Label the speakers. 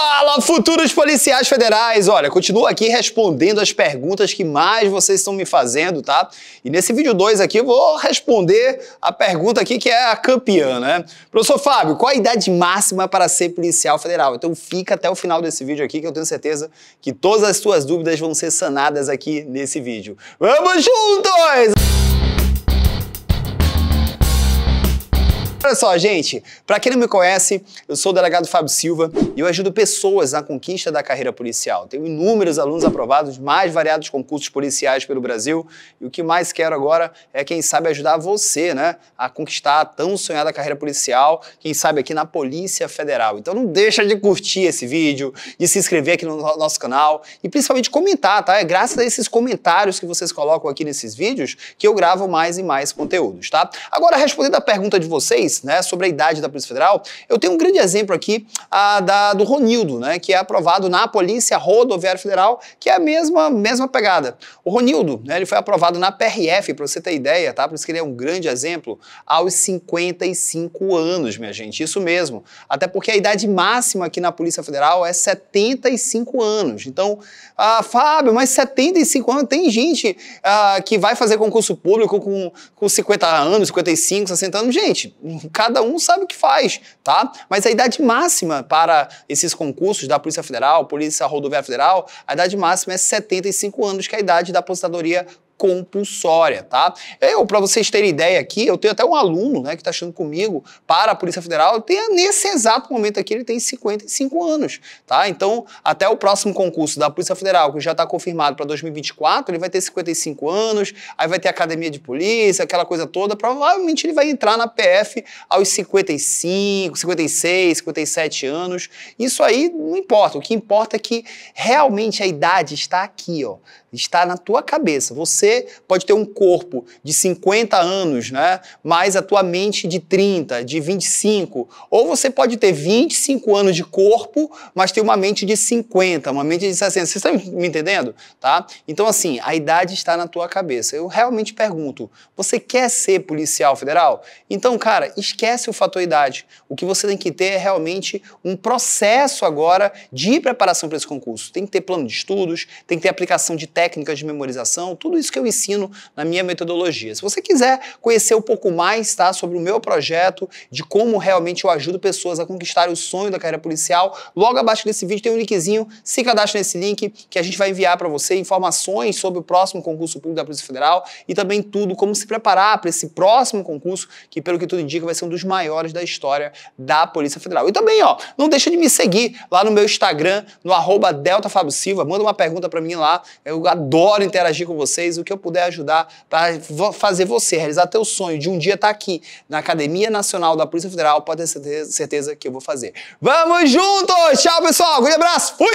Speaker 1: Fala, futuros policiais federais! Olha, continuo aqui respondendo as perguntas que mais vocês estão me fazendo, tá? E nesse vídeo 2 aqui eu vou responder a pergunta aqui que é a campeã, né? Professor Fábio, qual a idade máxima para ser policial federal? Então fica até o final desse vídeo aqui que eu tenho certeza que todas as suas dúvidas vão ser sanadas aqui nesse vídeo. Vamos juntos! olha só, gente, para quem não me conhece, eu sou o delegado Fábio Silva e eu ajudo pessoas na conquista da carreira policial. Tenho inúmeros alunos aprovados, mais variados concursos policiais pelo Brasil, e o que mais quero agora é quem sabe ajudar você, né, a conquistar a tão sonhada carreira policial, quem sabe aqui na Polícia Federal. Então não deixa de curtir esse vídeo, de se inscrever aqui no nosso canal e principalmente comentar, tá? É graças a esses comentários que vocês colocam aqui nesses vídeos que eu gravo mais e mais conteúdos, tá? Agora respondendo a pergunta de vocês, né, sobre a idade da Polícia Federal, eu tenho um grande exemplo aqui a, ah, da, do Ronildo, né, que é aprovado na Polícia Rodoviária Federal, que é a mesma, mesma pegada. O Ronildo, né, ele foi aprovado na PRF, para você ter ideia, tá? Por isso que ele é um grande exemplo, aos 55 anos, minha gente. Isso mesmo. Até porque a idade máxima aqui na Polícia Federal é 75 anos. Então, ah, Fábio, mas 75 anos tem gente ah, que vai fazer concurso público com, com 50 anos, 55, 60 anos. Gente, cada um sabe o que faz, tá? Mas a idade máxima para esses concursos da Polícia Federal, Polícia Rodoviária Federal, a idade máxima é 75 anos, que é a idade da aposentadoria compulsória, tá? Eu, é, para vocês terem ideia aqui, eu tenho até um aluno, né, que está estudando comigo para a Polícia Federal, tem, nesse exato momento aqui ele tem 55 anos, tá? Então, até o próximo concurso da Polícia Federal, que já está confirmado para 2024, ele vai ter 55 anos, aí vai ter academia de polícia, aquela coisa toda, provavelmente ele vai entrar na PF aos 55, 56, 57 anos. Isso aí não importa, o que importa é que realmente a idade está aqui, ó, Está na tua cabeça. Você pode ter um corpo de 50 anos, né? Mas a tua mente de 30, de 25. Ou você pode ter 25 anos de corpo, mas ter uma mente de 50, uma mente de 60. Vocês estão me entendendo? Tá? Então, assim, a idade está na tua cabeça. Eu realmente pergunto: você quer ser policial federal? Então, cara, esquece o fator idade. O que você tem que ter é realmente um processo agora de preparação para esse concurso. Tem que ter plano de estudos, tem que ter aplicação de técnicas técnicas de memorização, tudo isso que eu ensino na minha metodologia. Se você quiser conhecer um pouco mais tá, sobre o meu projeto, de como realmente eu ajudo pessoas a conquistarem o sonho da carreira policial, logo abaixo desse vídeo tem um linkzinho, se cadastre nesse link que a gente vai enviar para você informações sobre o próximo concurso público da Polícia Federal e também tudo como se preparar para esse próximo concurso, que pelo que tudo indica vai ser um dos maiores da história da Polícia Federal. E também, ó, não deixa de me seguir lá no meu Instagram, no arroba Delta Fábio Silva, manda uma pergunta para mim lá, eu adoro interagir com vocês. O que eu puder ajudar para fazer você realizar teu sonho de um dia estar tá aqui na Academia Nacional da Polícia Federal, pode ter certeza, que eu vou fazer. Vamos juntos! Tchau, pessoal! Um grande abraço! Fui!